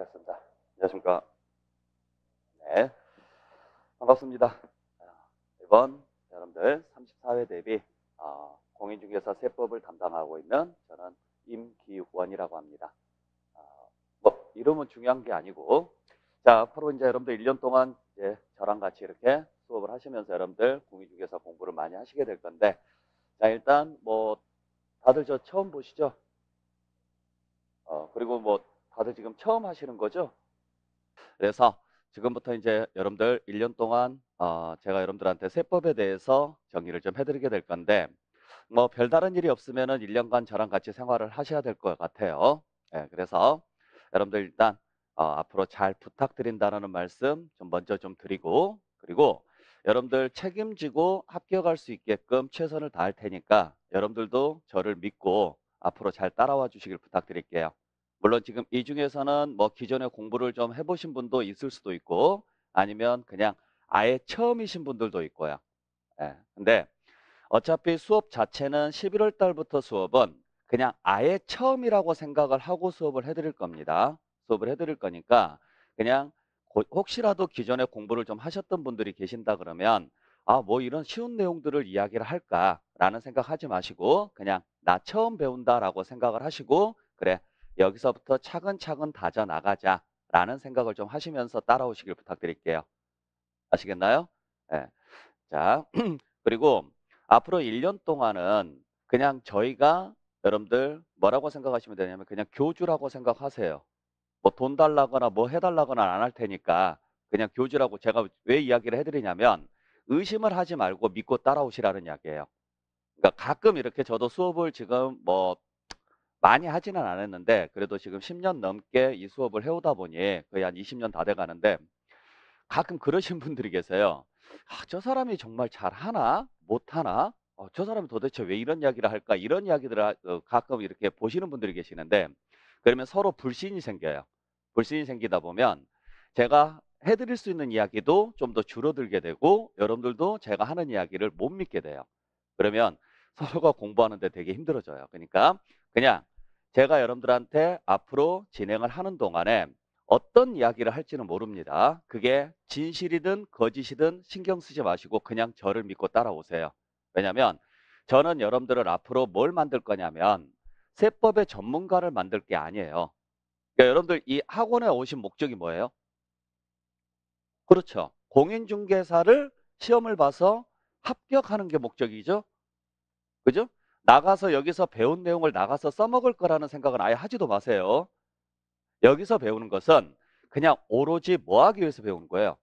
하셨습니다 안녕하십니까. 네. 반갑습니다. 아, 이번 여러분들 34회 대비 아, 공인중개사 세법을 담당하고 있는 저는 임기원이라고 합니다. 아, 뭐 이름은 중요한 게 아니고 자 앞으로 이제 여러분들 1년 동안 이제 저랑 같이 이렇게 수업을 하시면서 여러분들 공인중개사 공부를 많이 하시게 될 건데 자 일단 뭐 다들 저 처음 보시죠? 어, 그리고 뭐 다들 지금 처음 하시는 거죠? 그래서 지금부터 이제 여러분들 1년 동안 어, 제가 여러분들한테 세법에 대해서 정리를 좀 해드리게 될 건데 뭐 별다른 일이 없으면 은 1년간 저랑 같이 생활을 하셔야 될 것 같아요. 네, 그래서 여러분들 일단 어, 앞으로 잘 부탁드린다는 말씀 좀 먼저 좀 드리고 그리고 여러분들 책임지고 합격할 수 있게끔 최선을 다할 테니까 여러분들도 저를 믿고 앞으로 잘 따라와 주시길 부탁드릴게요. 물론 지금 이 중에서는 뭐 기존에 공부를 좀 해보신 분도 있을 수도 있고 아니면 그냥 아예 처음이신 분들도 있고요. 예. 근데 어차피 수업 자체는 11월 달부터 수업은 그냥 아예 처음이라고 생각을 하고 수업을 해드릴 겁니다. 수업을 해드릴 거니까 그냥 혹시라도 기존에 공부를 좀 하셨던 분들이 계신다 그러면 아 뭐 이런 쉬운 내용들을 이야기를 할까라는 생각하지 마시고 그냥 나 처음 배운다라고 생각을 하시고 그래 여기서부터 차근차근 다져 나가자라는 생각을 좀 하시면서 따라오시길 부탁드릴게요. 아시겠나요? 네. 자, 그리고 앞으로 1년 동안은 그냥 저희가 여러분들 뭐라고 생각하시면 되냐면 그냥 교주라고 생각하세요. 뭐 돈 달라거나 뭐 해달라거나 안 할 테니까 그냥 교주라고 제가 왜 이야기를 해드리냐면 의심을 하지 말고 믿고 따라오시라는 이야기예요. 그러니까 가끔 이렇게 저도 수업을 지금 뭐 많이 하지는 않았는데 그래도 지금 10년 넘게 이 수업을 해오다 보니 거의 한 20년 다 돼가는데 가끔 그러신 분들이 계세요. 아, 저 사람이 정말 잘하나? 못하나? 어, 저 사람이 도대체 왜 이런 이야기를 할까? 이런 이야기들을 어, 가끔 이렇게 보시는 분들이 계시는데 그러면 서로 불신이 생겨요. 불신이 생기다 보면 제가 해드릴 수 있는 이야기도 좀 더 줄어들게 되고 여러분들도 제가 하는 이야기를 못 믿게 돼요. 그러면 서로가 공부하는데 되게 힘들어져요. 그러니까 그냥 제가 여러분들한테 앞으로 진행을 하는 동안에 어떤 이야기를 할지는 모릅니다. 그게 진실이든 거짓이든 신경 쓰지 마시고 그냥 저를 믿고 따라오세요. 왜냐하면 저는 여러분들을 앞으로 뭘 만들 거냐면 세법의 전문가를 만들 게 아니에요. 그러니까 여러분들 이 학원에 오신 목적이 뭐예요? 그렇죠. 공인중개사를 시험을 봐서 합격하는 게 목적이죠. 그죠? 나가서 여기서 배운 내용을 나가서 써먹을 거라는 생각은 아예 하지도 마세요. 여기서 배우는 것은 그냥 오로지 뭐 하기 위해서 배우는 거예요?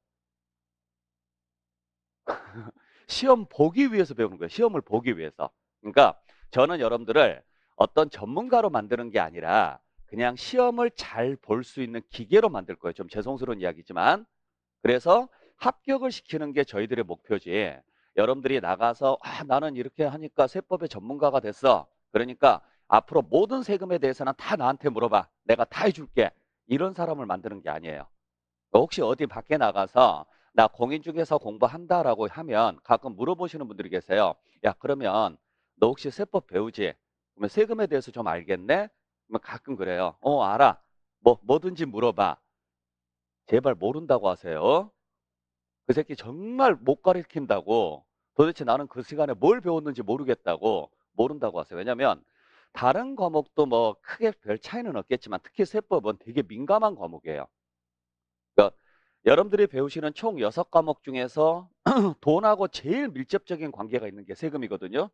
시험 보기 위해서 배우는 거예요. 시험을 보기 위해서. 그러니까 저는 여러분들을 어떤 전문가로 만드는 게 아니라 그냥 시험을 잘 볼 수 있는 기계로 만들 거예요. 좀 죄송스러운 이야기지만. 그래서 합격을 시키는 게 저희들의 목표지. 여러분들이 나가서 아, 나는 이렇게 하니까 세법의 전문가가 됐어. 그러니까 앞으로 모든 세금에 대해서는 다 나한테 물어봐. 내가 다 해줄게. 이런 사람을 만드는 게 아니에요. 혹시 어디 밖에 나가서 나 공인중개사 공부한다라고 하면 가끔 물어보시는 분들이 계세요. 야 그러면 너 혹시 세법 배우지? 그러면 세금에 대해서 좀 알겠네? 그러면 가끔 그래요. 어 알아. 뭐 뭐든지 물어봐. 제발 모른다고 하세요. 그 새끼 정말 못 가르친다고 도대체 나는 그 시간에 뭘 배웠는지 모르겠다고 모른다고 하세요. 왜냐하면 다른 과목도 뭐 크게 별 차이는 없겠지만 특히 세법은 되게 민감한 과목이에요. 그러니까 여러분들이 배우시는 총6 과목 중에서 돈하고 제일 밀접적인 관계가 있는 게 세금이거든요.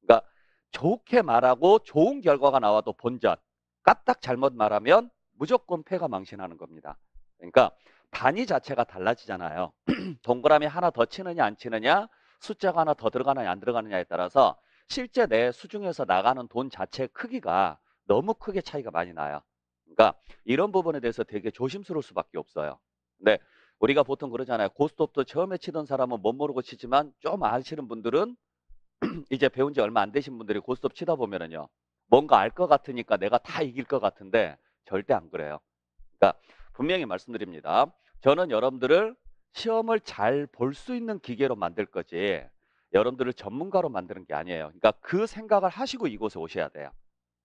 그러니까 좋게 말하고 좋은 결과가 나와도 본전, 까딱 잘못 말하면 무조건 폐가 망신하는 겁니다. 그러니까 단위 자체가 달라지잖아요. 동그라미 하나 더 치느냐 안 치느냐, 숫자가 하나 더 들어가느냐 안 들어가느냐에 따라서 실제 내 수중에서 나가는 돈자체 크기가 너무 크게 차이가 많이 나요. 그러니까 이런 부분에 대해서 되게 조심스러울 수밖에 없어요. 근데 우리가 보통 그러잖아요. 고스톱도 처음에 치던 사람은 못 모르고 치지만 좀 아시는 분들은 이제 배운 지 얼마 안 되신 분들이 고스톱 치다 보면은요. 뭔가 알 것 같으니까 내가 다 이길 것 같은데 절대 안 그래요. 그러니까 분명히 말씀드립니다. 저는 여러분들을 시험을 잘 볼 수 있는 기계로 만들 거지 여러분들을 전문가로 만드는 게 아니에요. 그러니까 그 생각을 하시고 이곳에 오셔야 돼요.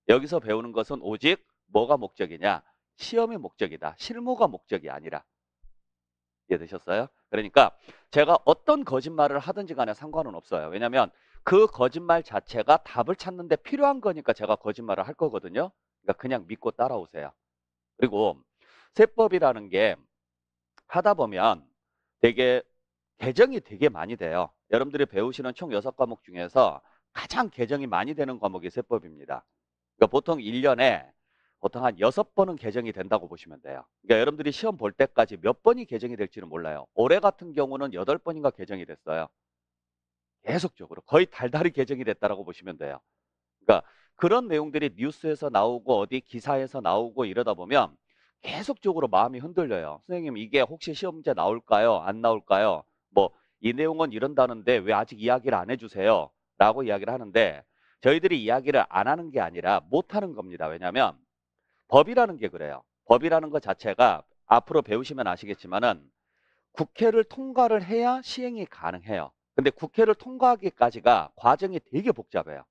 여기서 배우는 것은 오직 뭐가 목적이냐? 시험의 목적이다. 실무가 목적이 아니라. 이해되셨어요? 그러니까 제가 어떤 거짓말을 하든지 간에 상관은 없어요. 왜냐하면 그 거짓말 자체가 답을 찾는 데 필요한 거니까 제가 거짓말을 할 거거든요. 그러니까 그냥 믿고 따라오세요. 그리고 세법이라는 게 하다 보면 되게 개정이 되게 많이 돼요. 여러분들이 배우시는 총6 과목 중에서 가장 개정이 많이 되는 과목이 세법입니다. 그러니까 보통 1년에 보통 한6 번은 개정이 된다고 보시면 돼요. 그러니까 여러분들이 시험 볼 때까지 몇 번이 개정이 될지는 몰라요. 올해 같은 경우는 8 번인가 개정이 됐어요. 계속적으로 거의 달달이 개정이 됐다라고 보시면 돼요. 그러니까 그런 내용들이 뉴스에서 나오고 어디 기사에서 나오고 이러다 보면 계속적으로 마음이 흔들려요. 선생님 이게 혹시 시험 문제 나올까요? 안 나올까요? 뭐 이 내용은 이런다는데 왜 아직 이야기를 안 해주세요? 라고 이야기를 하는데 저희들이 이야기를 안 하는 게 아니라 못 하는 겁니다. 왜냐하면 법이라는 게 그래요. 법이라는 것 자체가 앞으로 배우시면 아시겠지만은 국회를 통과를 해야 시행이 가능해요. 근데 국회를 통과하기까지가 과정이 되게 복잡해요.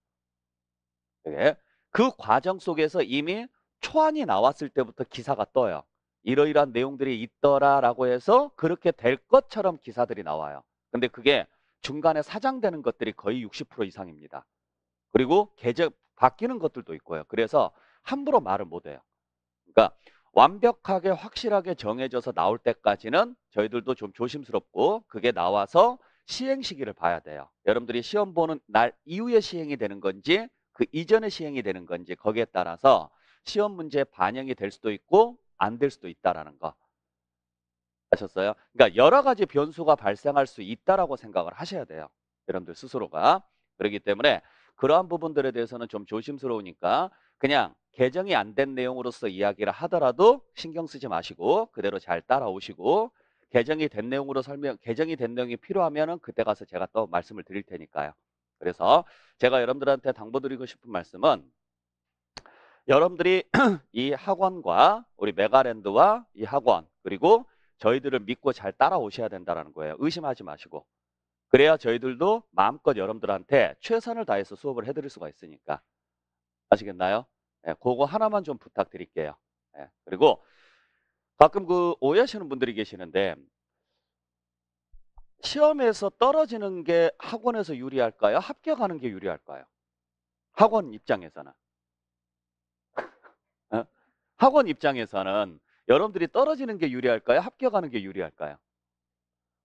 예? 그 과정 속에서 이미 초안이 나왔을 때부터 기사가 떠요. 이러이러한 내용들이 있더라라고 해서 그렇게 될 것처럼 기사들이 나와요. 근데 그게 중간에 사장되는 것들이 거의 60% 이상입니다. 그리고 계적 바뀌는 것들도 있고요. 그래서 함부로 말을 못 해요. 그러니까 완벽하게 확실하게 정해져서 나올 때까지는 저희들도 좀 조심스럽고 그게 나와서 시행 시기를 봐야 돼요. 여러분들이 시험 보는 날 이후에 시행이 되는 건지 그 이전에 시행이 되는 건지 거기에 따라서 시험 문제에 반영이 될 수도 있고 안 될 수도 있다라는 거. 아셨어요 그러니까 여러 가지 변수가 발생할 수 있다라고 생각을 하셔야 돼요. 여러분들 스스로가. 그렇기 때문에 그러한 부분들에 대해서는 좀 조심스러우니까 그냥 개정이 안 된 내용으로서 이야기를 하더라도 신경 쓰지 마시고 그대로 잘 따라오시고 개정이 된 내용으로 설명, 개정이 된 내용이 필요하면 그때 가서 제가 또 말씀을 드릴 테니까요. 그래서 제가 여러분들한테 당부드리고 싶은 말씀은 여러분들이 이 학원과 우리 메가랜드와 이 학원 그리고 저희들을 믿고 잘 따라오셔야 된다는 거예요. 의심하지 마시고. 그래야 저희들도 마음껏 여러분들한테 최선을 다해서 수업을 해드릴 수가 있으니까. 아시겠나요? 예, 그거 하나만 좀 부탁드릴게요. 예, 그리고 가끔 그 오해하시는 분들이 계시는데 시험에서 떨어지는 게 학원에서 유리할까요? 합격하는 게 유리할까요? 학원 입장에서는. 학원 입장에서는 여러분들이 떨어지는 게 유리할까요? 합격하는 게 유리할까요?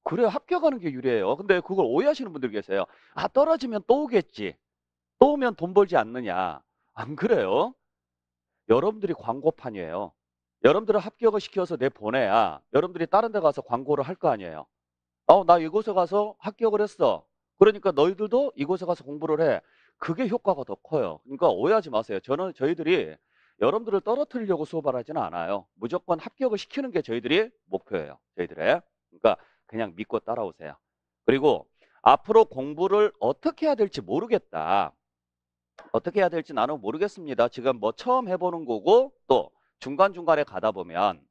그래 합격하는 게 유리해요. 근데 그걸 오해하시는 분들 계세요. 아 떨어지면 또 오겠지. 또 오면 돈 벌지 않느냐. 안 그래요? 여러분들이 광고판이에요. 여러분들을 합격을 시켜서 내보내야 여러분들이 다른 데 가서 광고를 할 거 아니에요. 어, 나 이곳에 가서 합격을 했어. 그러니까 너희들도 이곳에 가서 공부를 해. 그게 효과가 더 커요. 그러니까 오해하지 마세요. 저는 저희들이 여러분들을 떨어뜨리려고 수업하지는 을 않아요. 무조건 합격을 시키는 게 저희들이 목표예요. 저희들의. 그러니까 그냥 믿고 따라오세요. 그리고 앞으로 공부를 어떻게 해야 될지 모르겠다. 어떻게 해야 될지 나는 모르겠습니다. 지금 뭐 처음 해보는 거고 또 중간중간에 가다 보면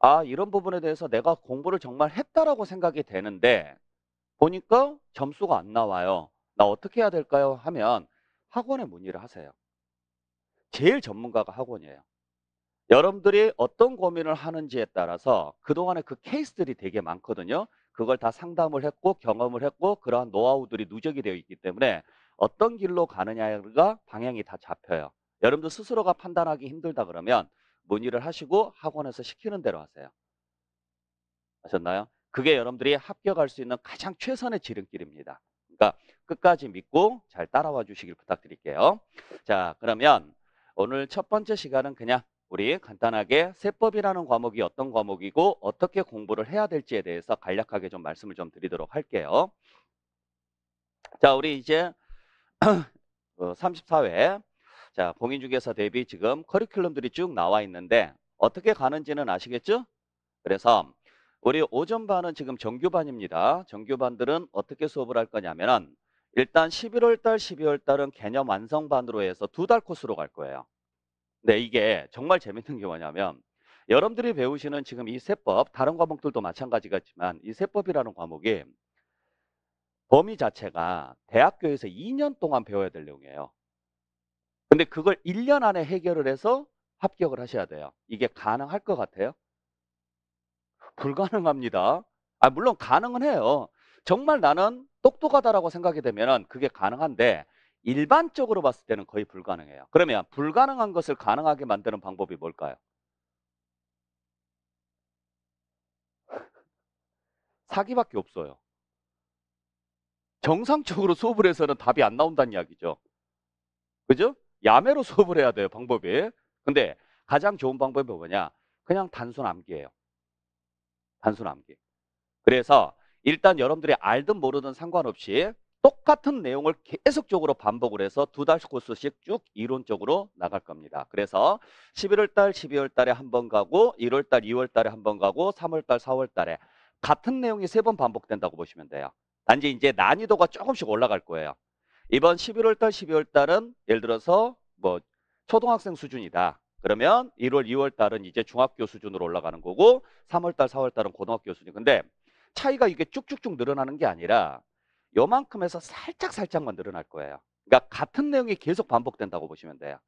아 이런 부분에 대해서 내가 공부를 정말 했다라고 생각이 되는데 보니까 점수가 안 나와요. 나 어떻게 해야 될까요? 하면 학원에 문의를 하세요. 제일 전문가가 학원이에요. 여러분들이 어떤 고민을 하는지에 따라서 그동안의 그 케이스들이 되게 많거든요. 그걸 다 상담을 했고 경험을 했고 그러한 노하우들이 누적이 되어 있기 때문에 어떤 길로 가느냐가 방향이 다 잡혀요. 여러분들 스스로가 판단하기 힘들다 그러면 문의를 하시고 학원에서 시키는 대로 하세요. 아셨나요? 그게 여러분들이 합격할 수 있는 가장 최선의 지름길입니다. 그러니까 끝까지 믿고 잘 따라와 주시길 부탁드릴게요. 자, 그러면 오늘 첫 번째 시간은 그냥 우리 간단하게 세법이라는 과목이 어떤 과목이고 어떻게 공부를 해야 될지에 대해서 간략하게 좀 말씀을 좀 드리도록 할게요. 자, 우리 이제 34회 어, 자 공인중개사 대비 지금 커리큘럼들이 쭉 나와 있는데 어떻게 가는지는 아시겠죠? 그래서 우리 오전반은 지금 정규반입니다. 정규반들은 어떻게 수업을 할 거냐면은 일단 11월 달, 12월 달은 개념 완성반으로 해서 두 달 코스로 갈 거예요. 근데 이게 정말 재밌는 게 뭐냐면 여러분들이 배우시는 지금 이 세법, 다른 과목들도 마찬가지겠지만 이 세법이라는 과목이 범위 자체가 대학교에서 2년 동안 배워야 될 내용이에요. 근데 그걸 1년 안에 해결을 해서 합격을 하셔야 돼요. 이게 가능할 것 같아요? 불가능합니다. 아, 물론 가능은 해요. 정말 나는 똑똑하다라고 생각이 되면 그게 가능한데 일반적으로 봤을 때는 거의 불가능해요. 그러면 불가능한 것을 가능하게 만드는 방법이 뭘까요? 사기밖에 없어요. 정상적으로 수업을 해서는 답이 안 나온다는 이야기죠. 그죠? 야매로 수업을 해야 돼요, 방법이. 근데 가장 좋은 방법이 뭐냐? 그냥 단순 암기예요. 단순 암기. 그래서 일단 여러분들이 알든 모르든 상관없이 똑같은 내용을 계속적으로 반복을 해서 두달 코스씩 쭉 이론적으로 나갈 겁니다. 그래서 11월 달, 12월 달에 한 번 가고 1월 달, 2월 달에 한 번 가고 3월 달, 4월 달에 같은 내용이 세 번 반복된다고 보시면 돼요. 단지 이제 난이도가 조금씩 올라갈 거예요. 이번 11월 달, 12월 달은 예를 들어서 뭐 초등학생 수준이다. 그러면 1월, 2월 달은 이제 중학교 수준으로 올라가는 거고 3월 달, 4월 달은 고등학교 수준. 근데 차이가 이게 쭉쭉쭉 늘어나는 게 아니라 요만큼에서 살짝 살짝만 늘어날 거예요. 그러니까 같은 내용이 계속 반복된다고 보시면 돼요.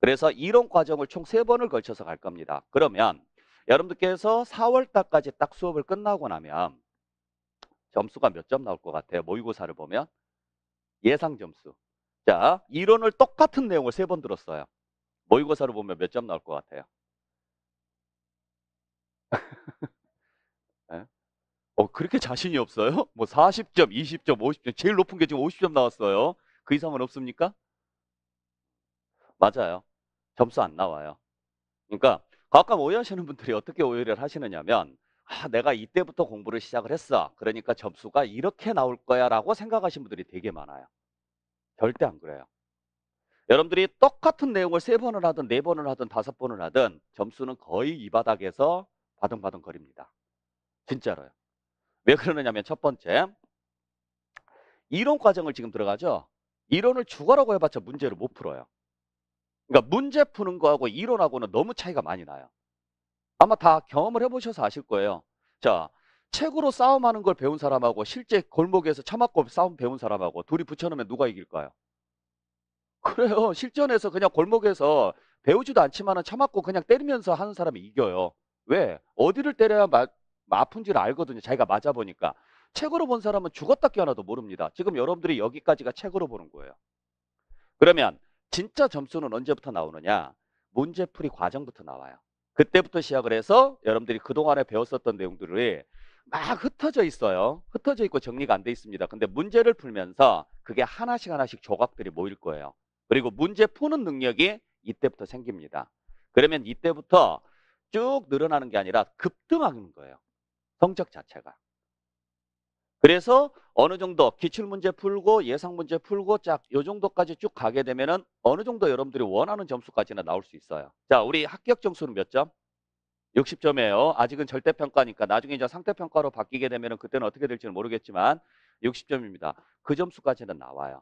그래서 이런 과정을 총 세번을 걸쳐서 갈 겁니다. 그러면 여러분들께서 4월 달까지 딱 수업을 끝나고 나면 점수가 몇 점 나올 것 같아요? 모의고사를 보면 예상 점수. 자, 이론을 똑같은 내용을 세 번 들었어요. 모의고사를 보면 몇 점 나올 것 같아요? 어, 그렇게 자신이 없어요? 뭐 40점, 20점, 50점, 제일 높은 게 지금 50점 나왔어요. 그 이상은 없습니까? 맞아요. 점수 안 나와요. 그러니까 가끔 오해하시는 분들이 어떻게 오해를 하시느냐면 아, 내가 이때부터 공부를 시작을 했어. 그러니까 점수가 이렇게 나올 거야 라고 생각하시는 분들이 되게 많아요. 절대 안 그래요. 여러분들이 똑같은 내용을 세 번을 하든 네 번을 하든 다섯 번을 하든 점수는 거의 이 바닥에서 바둥바둥 거립니다. 진짜로요. 왜 그러느냐면 첫 번째 이론 과정을 지금 들어가죠. 이론을 주거라고 해봤자 문제를 못 풀어요. 그러니까 문제 푸는 거하고 이론하고는 너무 차이가 많이 나요. 아마 다 경험을 해보셔서 아실 거예요. 자, 책으로 싸움하는 걸 배운 사람하고 실제 골목에서 차맞고 싸움 배운 사람하고 둘이 붙여놓으면 누가 이길까요? 그래요. 실전에서 그냥 골목에서 배우지도 않지만 차맞고 그냥 때리면서 하는 사람이 이겨요. 왜? 어디를 때려야 뭐 아픈 줄 알거든요. 자기가 맞아보니까. 책으로 본 사람은 죽었다 깨어나도 모릅니다. 지금 여러분들이 여기까지가 책으로 보는 거예요. 그러면 진짜 점수는 언제부터 나오느냐? 문제풀이 과정부터 나와요. 그때부터 시작을 해서 여러분들이 그동안에 배웠었던 내용들이막 흩어져 있어요. 흩어져 있고 정리가 안 돼 있습니다. 근데 문제를 풀면서 그게 하나씩 하나씩 조각들이 모일 거예요. 그리고 문제 푸는 능력이 이때부터 생깁니다. 그러면 이때부터 쭉 늘어나는 게 아니라 급등하는 거예요. 성적 자체가. 그래서 어느 정도 기출 문제 풀고 예상 문제 풀고 쫙요 정도까지 쭉 가게 되면은 어느 정도 여러분들이 원하는 점수까지는 나올 수 있어요. 자, 우리 합격 점수는 몇 점? 60점이에요. 아직은 절대 평가니까 나중에 이제 상대 평가로 바뀌게 되면은 그때는 어떻게 될지는 모르겠지만 60점입니다. 그 점수까지는 나와요.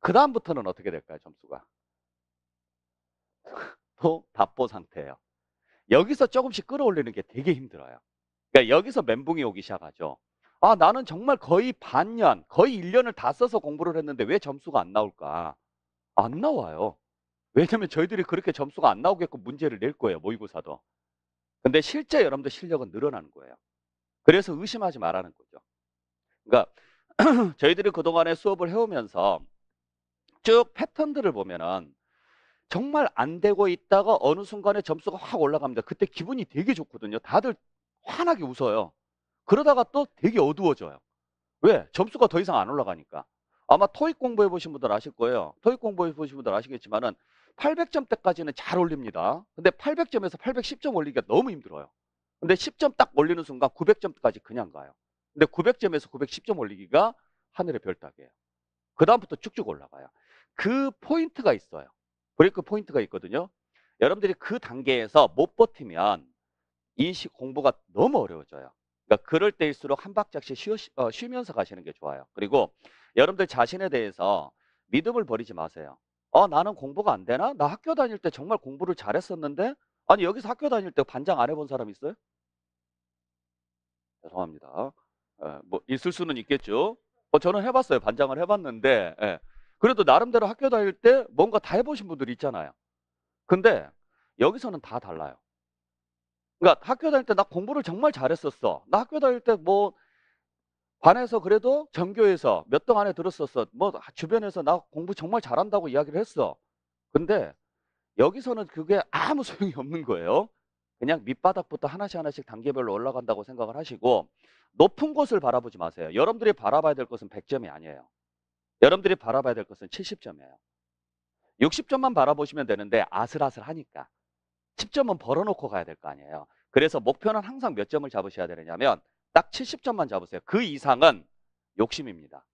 그다음부터는 어떻게 될까요, 점수가? 또 답보 상태예요. 여기서 조금씩 끌어올리는 게 되게 힘들어요. 그러니까 여기서 멘붕이 오기 시작하죠. 아, 나는 정말 거의 반년, 거의 1년을 다 써서 공부를 했는데 왜 점수가 안 나올까? 안 나와요. 왜냐면 저희들이 그렇게 점수가 안 나오게끔 문제를 낼 거예요, 모의고사도. 근데 실제 여러분들 실력은 늘어나는 거예요. 그래서 의심하지 말라는 거죠. 그러니까 저희들이 그동안에 수업을 해오면서 쭉 패턴들을 보면은 정말 안 되고 있다가 어느 순간에 점수가 확 올라갑니다. 그때 기분이 되게 좋거든요. 다들 환하게 웃어요. 그러다가 또 되게 어두워져요. 왜? 점수가 더 이상 안 올라가니까. 아마 토익 공부해 보신 분들 아실 거예요. 토익 공부해 보신 분들 아시겠지만은 800점대까지는 잘 올립니다. 근데 800점에서 810점 올리기가 너무 힘들어요. 근데 10점 딱 올리는 순간 900점까지 그냥 가요. 근데 900점에서 910점 올리기가 하늘의 별 따기예요. 그다음부터 쭉쭉 올라가요. 그 포인트가 있어요. 브레이크 포인트가 있거든요. 여러분들이 그 단계에서 못 버티면 인식 공부가 너무 어려워져요. 그러니까 그럴 때일수록 한 박자씩 쉬어, 어, 쉬면서 가시는 게 좋아요. 그리고 여러분들 자신에 대해서 믿음을 버리지 마세요. 어, 나는 공부가 안 되나? 나 학교 다닐 때 정말 공부를 잘했었는데 아니 여기서 학교 다닐 때 반장 안 해본 사람 있어요? 죄송합니다. 에, 예, 뭐 있을 수는 있겠죠. 어, 저는 해봤어요. 반장을 해봤는데 에. 예. 그래도 나름대로 학교 다닐 때 뭔가 다 해보신 분들 있잖아요. 근데 여기서는 다 달라요. 그러니까 학교 다닐 때 나 공부를 정말 잘했었어. 나 학교 다닐 때 뭐 반에서 그래도 전교에서 몇 등 안에 들었었어. 뭐 주변에서 나 공부 정말 잘한다고 이야기를 했어. 근데 여기서는 그게 아무 소용이 없는 거예요. 그냥 밑바닥부터 하나씩 하나씩 단계별로 올라간다고 생각을 하시고 높은 곳을 바라보지 마세요. 여러분들이 바라봐야 될 것은 100점이 아니에요. 여러분들이 바라봐야 될 것은 70점이에요. 60점만 바라보시면 되는데 아슬아슬하니까. 10점은 벌어놓고 가야 될 거 아니에요. 그래서 목표는 항상 몇 점을 잡으셔야 되느냐면 딱 70점만 잡으세요. 그 이상은 욕심입니다.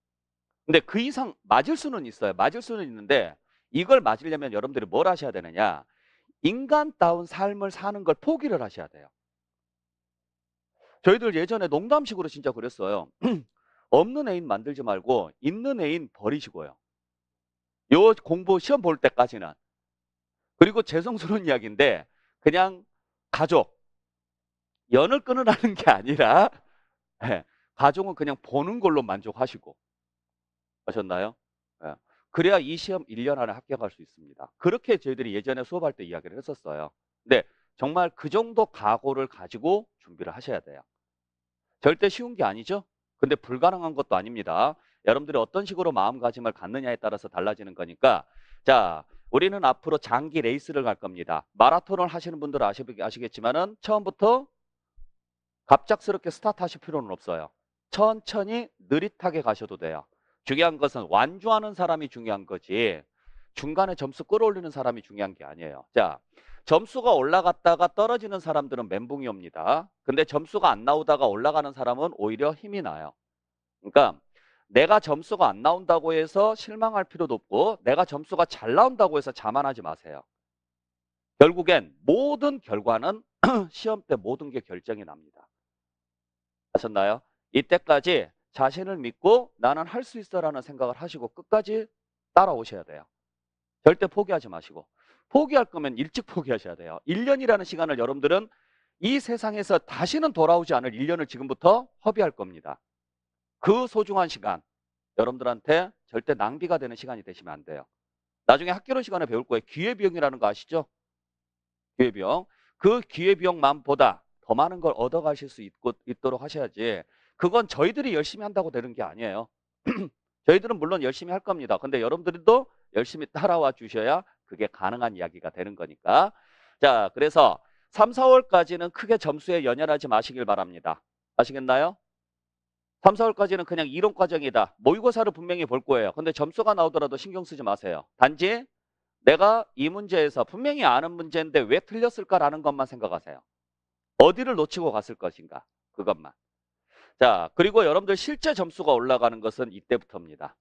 근데 그 이상 맞을 수는 있어요. 맞을 수는 있는데 이걸 맞으려면 여러분들이 뭘 하셔야 되느냐? 인간다운 삶을 사는 걸 포기를 하셔야 돼요. 저희들 예전에 농담식으로 진짜 그랬어요. 없는 애인 만들지 말고 있는 애인 버리시고요. 요 공부 시험 볼 때까지는 그리고 죄송스러운 이야기인데 그냥 가족 연을 끊으라는 게 아니라 예, 가족은 그냥 보는 걸로 만족하시고 하셨나요? 예, 그래야 이 시험 1년 안에 합격할 수 있습니다. 그렇게 저희들이 예전에 수업할 때 이야기를 했었어요. 근데 정말 그 정도 각오를 가지고 준비를 하셔야 돼요. 절대 쉬운 게 아니죠. 근데 불가능한 것도 아닙니다. 여러분들이 어떤 식으로 마음가짐을 갖느냐에 따라서 달라지는 거니까 자 우리는 앞으로 장기 레이스를 갈 겁니다. 마라톤을 하시는 분들 아시, 아시겠지만은 처음부터 갑작스럽게 스타트 하실 필요는 없어요. 천천히 느릿하게 가셔도 돼요. 중요한 것은 완주하는 사람이 중요한 거지 중간에 점수 끌어올리는 사람이 중요한 게 아니에요. 자, 점수가 올라갔다가 떨어지는 사람들은 멘붕이 옵니다. 근데 점수가 안 나오다가 올라가는 사람은 오히려 힘이 나요. 그러니까 내가 점수가 안 나온다고 해서 실망할 필요도 없고 내가 점수가 잘 나온다고 해서 자만하지 마세요. 결국엔 모든 결과는 시험 때 모든 게 결정이 납니다. 아셨나요? 이때까지 자신을 믿고 나는 할 수 있어라는 생각을 하시고 끝까지 따라오셔야 돼요. 절대 포기하지 마시고 포기할 거면 일찍 포기하셔야 돼요. 1년이라는 시간을 여러분들은 이 세상에서 다시는 돌아오지 않을 1년을 지금부터 허비할 겁니다. 그 소중한 시간 여러분들한테 절대 낭비가 되는 시간이 되시면 안 돼요. 나중에 학교로 시간에 배울 거예요. 기회비용이라는 거 아시죠? 기회비용. 그 기회비용만 보다 더 많은 걸 얻어가실 수 있고, 있도록 하셔야지 그건 저희들이 열심히 한다고 되는 게 아니에요. 저희들은 물론 열심히 할 겁니다. 근데 여러분들도 열심히 따라와 주셔야 그게 가능한 이야기가 되는 거니까. 자, 그래서 3, 4월까지는 크게 점수에 연연하지 마시길 바랍니다. 아시겠나요? 3, 4월까지는 그냥 이론 과정이다. 모의고사를 분명히 볼 거예요. 근데 점수가 나오더라도 신경 쓰지 마세요. 단지 내가 이 문제에서 분명히 아는 문제인데 왜 틀렸을까라는 것만 생각하세요. 어디를 놓치고 갔을 것인가. 그것만. 자, 그리고 여러분들 실제 점수가 올라가는 것은 이때부터입니다.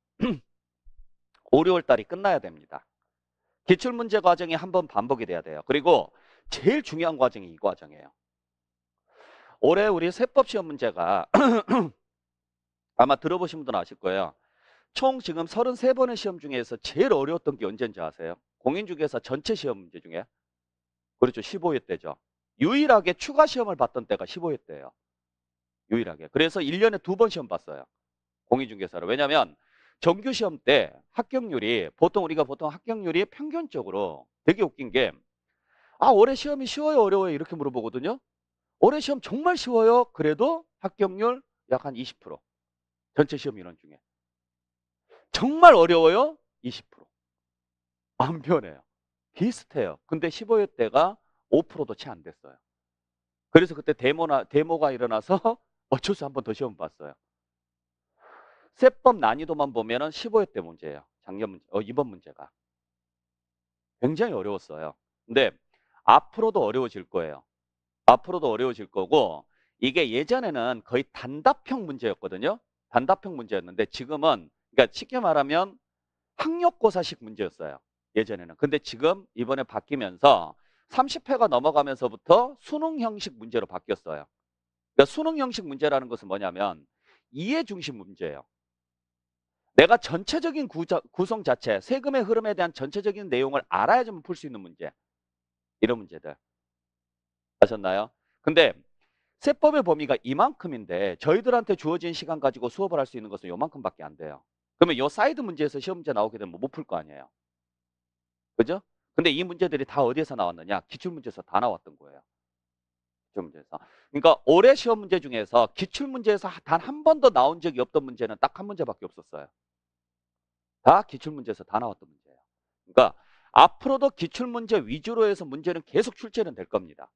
5, 6월 달이 끝나야 됩니다. 기출문제 과정이 한 번 반복이 돼야 돼요. 그리고 제일 중요한 과정이 이 과정이에요. 올해 우리 세법 시험 문제가 아마 들어보신 분들은 아실 거예요. 총 지금 33번의 시험 중에서 제일 어려웠던 게 언제인지 아세요? 공인중개사 전체 시험 문제 중에 그렇죠. 15회 때죠. 유일하게 추가 시험을 봤던 때가 15회 때예요. 유일하게. 그래서 1년에 두 번 시험 봤어요. 공인중개사를. 왜냐하면 정규 시험 때 합격률이 보통 우리가 보통 합격률이 평균적으로 되게 웃긴 게 아, 올해 시험이 쉬워요, 어려워요? 이렇게 물어보거든요. 올해 시험 정말 쉬워요. 그래도 합격률 약 한 20%. 전체 시험 인원 중에. 정말 어려워요? 20%. 안 변해요. 비슷해요. 근데 15회 때가 5%도 채 안 됐어요. 그래서 그때 데모나, 데모가 일어나서 어쩔 수한번 더 시험 봤어요. 세법 난이도만 보면은 15회 때 문제예요. 작년 문제, 어, 이번 문제가. 굉장히 어려웠어요. 근데 앞으로도 어려워질 거예요. 앞으로도 어려워질 거고 이게 예전에는 거의 단답형 문제였거든요. 단답형 문제였는데 지금은 그러니까 쉽게 말하면 학력고사식 문제였어요. 예전에는. 근데 지금 이번에 바뀌면서 30회가 넘어가면서부터 수능 형식 문제로 바뀌었어요. 그러니까 수능 형식 문제라는 것은 뭐냐면 이해 중심 문제예요. 내가 전체적인 구자, 구성 자체, 세금의 흐름에 대한 전체적인 내용을 알아야좀 풀 수 있는 문제. 이런 문제들. 아셨나요? 근데 세법의 범위가 이만큼인데 저희들한테 주어진 시간 가지고 수업을 할 수 있는 것은 요만큼밖에 안 돼요. 그러면 요 사이드 문제에서 시험 문제 나오게 되면 못 풀거 뭐 아니에요. 그죠? 근데 이 문제들이 다 어디에서 나왔느냐? 기출문제에서 다 나왔던 거예요. 기출문제에서. 그러니까 올해 시험 문제 중에서 기출문제에서 단 한번더 나온 적이 없던 문제는 딱 한 문제밖에 없었어요. 다 기출문제에서 다 나왔던 문제예요. 그러니까 앞으로도 기출문제 위주로 해서 문제는 계속 출제는 될 겁니다.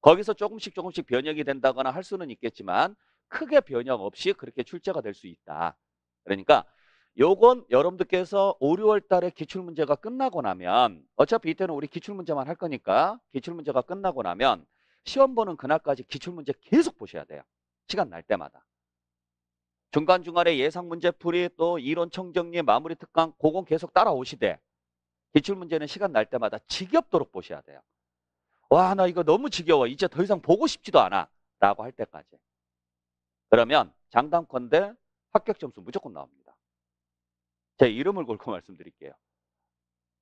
거기서 조금씩 조금씩 변형이 된다거나 할 수는 있겠지만 크게 변형 없이 그렇게 출제가 될 수 있다. 그러니까 요건 여러분들께서 5, 6월 달에 기출문제가 끝나고 나면 어차피 이때는 우리 기출문제만 할 거니까 기출문제가 끝나고 나면 시험 보는 그날까지 기출문제 계속 보셔야 돼요. 시간 날 때마다. 중간중간에 예상문제풀이 또 이론청정리 마무리 특강 고건 계속 따라오시되 기출문제는 시간 날 때마다 지겹도록 보셔야 돼요. 와, 나 이거 너무 지겨워. 이제 더 이상 보고 싶지도 않아. 라고 할 때까지. 그러면 장담컨대 합격 점수 무조건 나옵니다. 제 이름을 걸고 말씀드릴게요.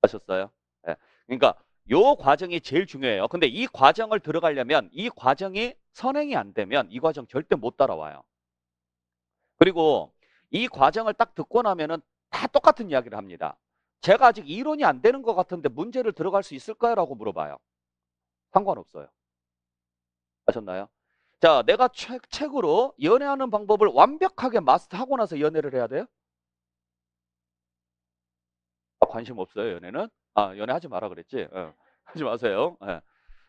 아셨어요? 네. 그러니까 요 과정이 제일 중요해요. 근데 이 과정을 들어가려면 이 과정이 선행이 안 되면 이 과정 절대 못 따라와요. 그리고 이 과정을 딱 듣고 나면은 다 똑같은 이야기를 합니다. 제가 아직 이론이 안 되는 것 같은데 문제를 들어갈 수 있을까요? 라고 물어봐요. 상관없어요. 아셨나요? 자, 내가 책, 책으로 연애하는 방법을 완벽하게 마스터하고 나서 연애를 해야 돼요? 아, 관심 없어요, 연애는? 아, 연애하지 마라 그랬지? 예. 하지 마세요. 예.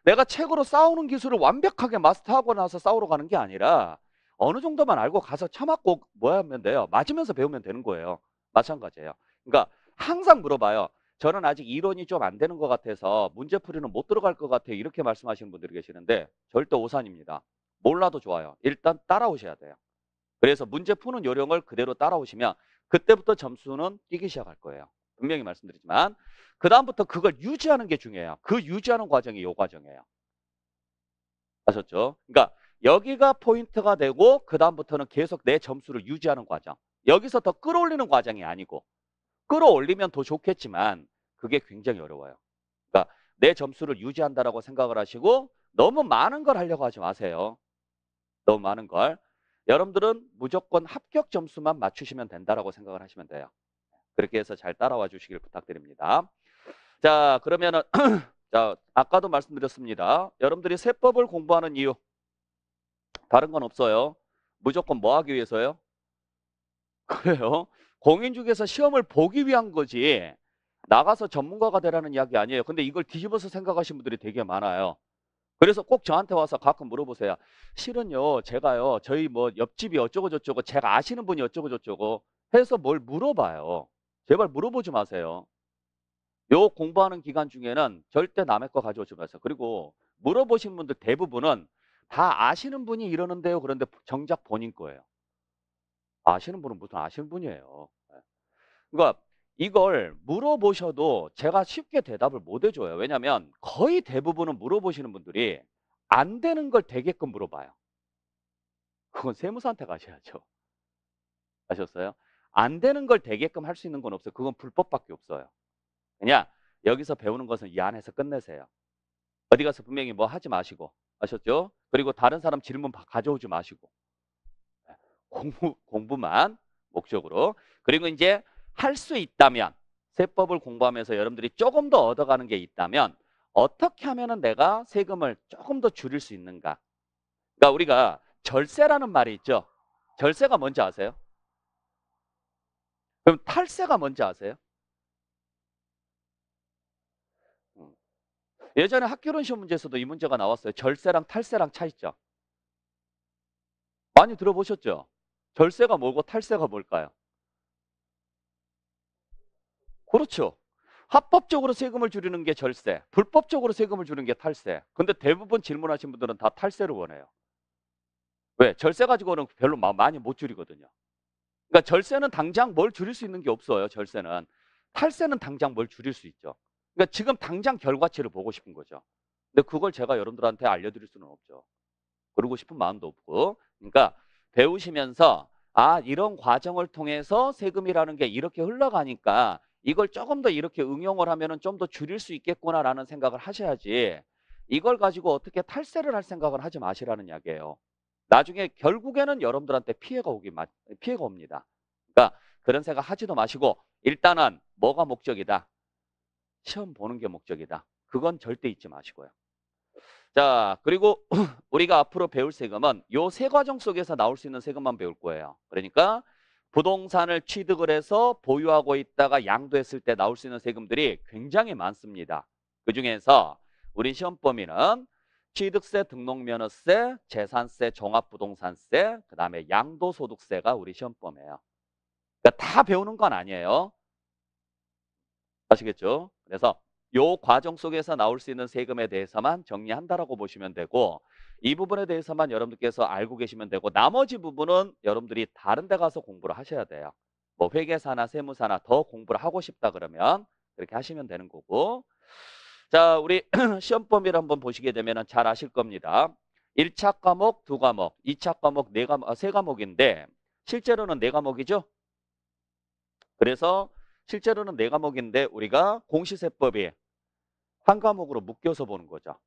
내가 책으로 싸우는 기술을 완벽하게 마스터하고 나서 싸우러 가는 게 아니라 어느 정도만 알고 가서 참았고 뭐 하면 돼요? 맞으면서 배우면 되는 거예요. 마찬가지예요. 그러니까 항상 물어봐요. 저는 아직 이론이 좀 안 되는 것 같아서 문제풀이는 못 들어갈 것 같아요. 이렇게 말씀하시는 분들이 계시는데 절대 오산입니다. 몰라도 좋아요. 일단 따라오셔야 돼요. 그래서 문제 푸는 요령을 그대로 따라오시면 그때부터 점수는 뛰기 시작할 거예요. 분명히 말씀드리지만 그 다음부터 그걸 유지하는 게 중요해요. 그 유지하는 과정이 요 과정이에요. 아셨죠? 그러니까 여기가 포인트가 되고 그 다음부터는 계속 내 점수를 유지하는 과정. 여기서 더 끌어올리는 과정이 아니고 끌어올리면 더 좋겠지만 그게 굉장히 어려워요. 그러니까 내 점수를 유지한다라고 생각을 하시고 너무 많은 걸 하려고 하지 마세요. 너무 많은 걸. 여러분들은 무조건 합격 점수만 맞추시면 된다라고 생각을 하시면 돼요. 그렇게 해서 잘 따라와 주시길 부탁드립니다. 자, 그러면은 자, 아까도 말씀드렸습니다. 여러분들이 세법을 공부하는 이유 다른 건 없어요. 무조건 뭐 하기 위해서요? 그래요. 공인중개사 시험을 보기 위한 거지 나가서 전문가가 되라는 이야기 아니에요. 근데 이걸 뒤집어서 생각하시는 분들이 되게 많아요. 그래서 꼭 저한테 와서 가끔 물어보세요. 실은요, 제가요, 저희 뭐 옆집이 어쩌고저쩌고, 제가 아시는 분이 어쩌고저쩌고 해서 뭘 물어봐요. 제발 물어보지 마세요. 요 공부하는 기간 중에는 절대 남의 거 가져오지 마세요. 그리고 물어보신 분들 대부분은 다 아시는 분이 이러는데요. 그런데 정작 본인 거예요. 아시는 분은 무슨 아시는 분이에요. 예. 그러니까 이걸 물어보셔도 제가 쉽게 대답을 못 해줘요. 왜냐하면 거의 대부분은 물어보시는 분들이 안 되는 걸 되게끔 물어봐요. 그건 세무사한테 가셔야죠. 아셨어요? 안 되는 걸 되게끔 할 수 있는 건 없어요. 그건 불법밖에 없어요. 그냥 여기서 배우는 것은 이 안에서 끝내세요. 어디 가서 분명히 뭐 하지 마시고 아셨죠? 그리고 다른 사람 질문 가져오지 마시고 공부, 공부만 목적으로 그리고 이제 할 수 있다면 세법을 공부하면서 여러분들이 조금 더 얻어가는 게 있다면 어떻게 하면 내가 세금을 조금 더 줄일 수 있는가 그러니까 우리가 절세라는 말이 있죠 절세가 뭔지 아세요? 그럼 탈세가 뭔지 아세요? 음. 예전에 학교론 시험 문제에서도 이 문제가 나왔어요. 절세랑 탈세랑 차이죠 많이 들어보셨죠? 절세가 뭐고 탈세가 뭘까요? 그렇죠. 합법적으로 세금을 줄이는 게 절세, 불법적으로 세금을 주는 게 탈세. 근데 대부분 질문하신 분들은 다 탈세를 원해요. 왜? 절세 가지고는 별로 많이 못 줄이거든요. 그러니까 절세는 당장 뭘 줄일 수 있는 게 없어요. 절세는. 탈세는 당장 뭘 줄일 수 있죠. 그러니까 지금 당장 결과치를 보고 싶은 거죠. 근데 그걸 제가 여러분들한테 알려드릴 수는 없죠. 그러고 싶은 마음도 없고. 그러니까 배우시면서 아 이런 과정을 통해서 세금이라는 게 이렇게 흘러가니까 이걸 조금 더 이렇게 응용을 하면은 좀 더 줄일 수 있겠구나라는 생각을 하셔야지 이걸 가지고 어떻게 탈세를 할 생각을 하지 마시라는 이야기예요. 나중에 결국에는 여러분들한테 피해가 오기 마, 피해가 옵니다. 그러니까 그런 생각 하지도 마시고 일단은 뭐가 목적이다. 시험 보는 게 목적이다. 그건 절대 잊지 마시고요. 자, 그리고 우리가 앞으로 배울 세금은 요 세 과정 속에서 나올 수 있는 세금만 배울 거예요. 그러니까 부동산을 취득을 해서 보유하고 있다가 양도했을 때 나올 수 있는 세금들이 굉장히 많습니다. 그중에서 우리 시험 범위는 취득세, 등록면허세, 재산세, 종합부동산세, 그 다음에 양도소득세가 우리 시험 범위에요 그러니까 다 배우는 건 아니에요. 아시겠죠? 그래서 요 과정 속에서 나올 수 있는 세금에 대해서만 정리한다라고 보시면 되고 이 부분에 대해서만 여러분들께서 알고 계시면 되고 나머지 부분은 여러분들이 다른 데 가서 공부를 하셔야 돼요. 뭐 회계사나 세무사나 더 공부를 하고 싶다 그러면 그렇게 하시면 되는 거고 자 우리 시험 범위를 한번 보시게 되면 잘 아실 겁니다. 1차 과목, 2과목, 2차 과목, 4과목, 3과목인데 아, 실제로는 4과목이죠. 그래서 실제로는 4과목인데 우리가 공시세법이 한 과목으로 묶여서 보는 거죠.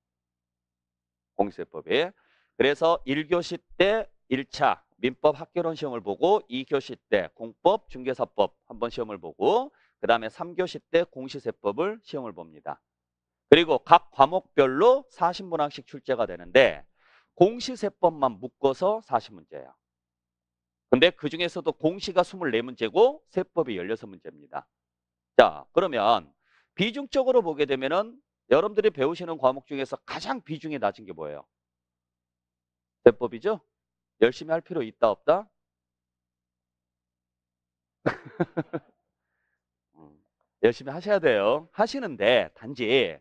공세법이. 시 그래서 1교시 때 1차 민법 학교론 시험을 보고 2교시 때 공법 중개사법 한번 시험을 보고 그 다음에 3교시 때 공시세법을 시험을 봅니다. 그리고 각 과목별로 40문항씩 출제가 되는데 공시세법만 묶어서 40문제예요. 근데 그 중에서도 공시가 24문제고 세법이 16문제입니다. 자, 그러면 비중적으로 보게 되면은 여러분들이 배우시는 과목 중에서 가장 비중이 낮은 게 뭐예요? 대법이죠? 열심히 할 필요 있다 없다? 음, 열심히 하셔야 돼요. 하시는데 단지